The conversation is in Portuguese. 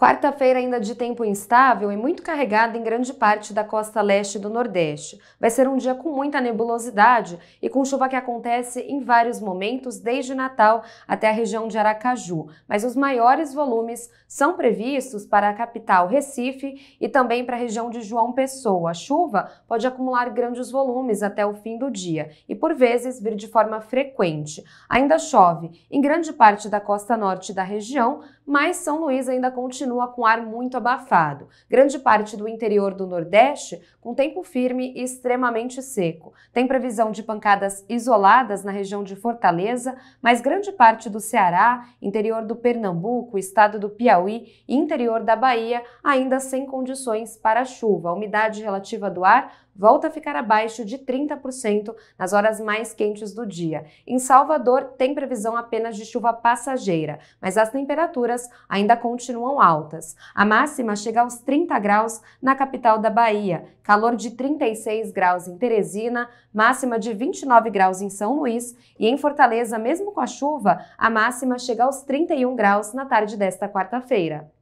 Quarta-feira ainda de tempo instável e muito carregado em grande parte da costa leste do Nordeste. Vai ser um dia com muita nebulosidade e com chuva que acontece em vários momentos, desde Natal até a região de Aracaju. Mas os maiores volumes são previstos para a capital Recife e também para a região de João Pessoa. A chuva pode acumular grandes volumes até o fim do dia e, por vezes, vir de forma frequente. Ainda chove em grande parte da costa norte da região, mas São Luís ainda continua com ar muito abafado. Grande parte do interior do Nordeste com tempo firme e extremamente seco. Tem previsão de pancadas isoladas na região de Fortaleza, mas grande parte do Ceará, interior do Pernambuco, estado do Piauí e interior da Bahia ainda sem condições para chuva. A umidade relativa do ar volta a ficar abaixo de 30% nas horas mais quentes do dia. Em Salvador, tem previsão apenas de chuva passageira, mas as temperaturas temperaturas ainda continuam altas. A máxima chega aos 30 graus na capital da Bahia, calor de 36 graus em Teresina, máxima de 29 graus em São Luís e em Fortaleza, mesmo com a chuva, a máxima chega aos 31 graus na tarde desta quarta-feira.